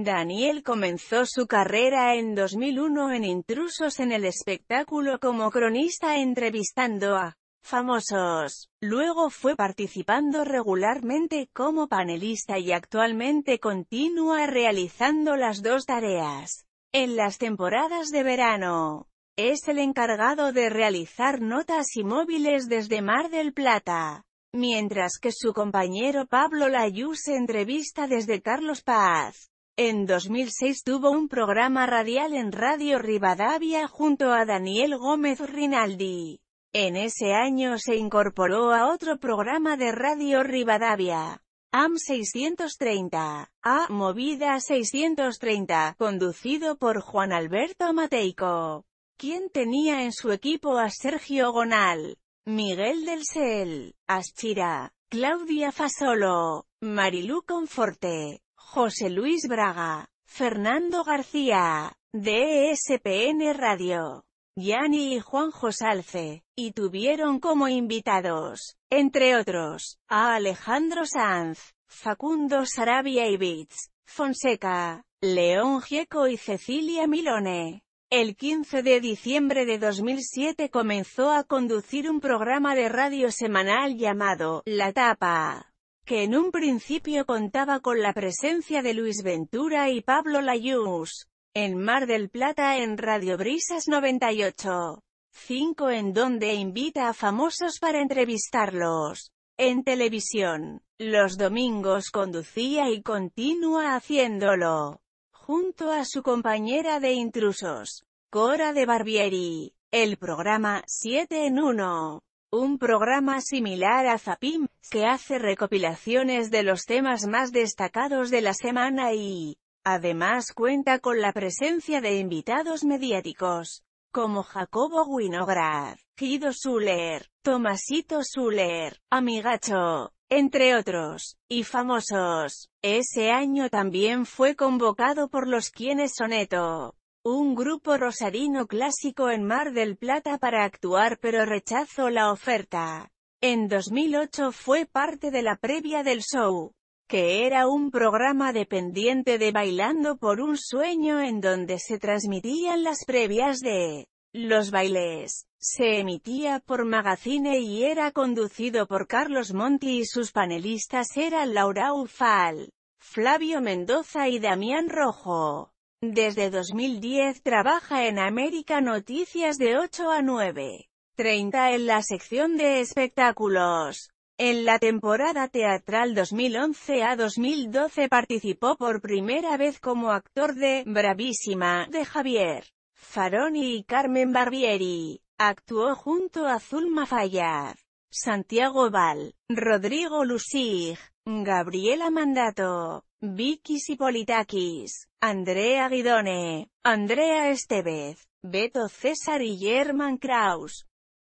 Daniel comenzó su carrera en 2001 en Intrusos en el espectáculo como cronista entrevistando a famosos. Luego fue participando regularmente como panelista y actualmente continúa realizando las dos tareas. En las temporadas de verano, es el encargado de realizar notas y móviles desde Mar del Plata, mientras que su compañero Pablo Layú se entrevista desde Carlos Paz. En 2006 tuvo un programa radial en Radio Rivadavia junto a Daniel Gómez Rinaldi. En ese año se incorporó a otro programa de Radio Rivadavia. AM 630, A Movida 630, conducido por Juan Alberto Mateico, quien tenía en su equipo a Sergio Gonal, Miguel del Sel, Aschira, Claudia Fasolo, Marilu Conforte, José Luis Braga, Fernando García, ESPN Radio. Yanni y Juan Josalce, y tuvieron como invitados, entre otros, a Alejandro Sanz, Facundo Sarabia y Fonseca, León Gieco y Cecilia Milone. El 15 de diciembre de 2007 comenzó a conducir un programa de radio semanal llamado La Tapa que en un principio contaba con la presencia de Luis Ventura y Pablo Layús. En Mar del Plata en Radio Brisas 98. 5 en donde invita a famosos para entrevistarlos. En televisión, los domingos conducía y continúa haciéndolo. Junto a su compañera de intrusos, Cora de Barbieri, el programa 7 en 1. Un programa similar a Zapim, que hace recopilaciones de los temas más destacados de la semana y, además cuenta con la presencia de invitados mediáticos, como Jacobo Winograd, Guido Suler, Tomasito Suler, Amigacho, entre otros, y famosos. Ese año también fue convocado por los quienes soneto un grupo rosarino clásico en Mar del Plata para actuar pero rechazó la oferta. En 2008 fue parte de la previa del show, que era un programa dependiente de Bailando por un Sueño en donde se transmitían las previas de los bailes. Se emitía por Magazine y era conducido por Carlos Monti y sus panelistas eran Laura Ufal, Flavio Mendoza y Damián Rojo. Desde 2010 trabaja en América Noticias de 8 a 9.30 en la sección de espectáculos. En la temporada teatral 2011 a 2012 participó por primera vez como actor de Bravísima, de Javier Faroni y Carmen Barbieri. Actuó junto a Zulma Fayad, Santiago Val, Rodrigo Lusig, Gabriela Mandato, Vicky Sipolitakis, Andrea Guidone, Andrea Estevez, Beto César y German Kraus.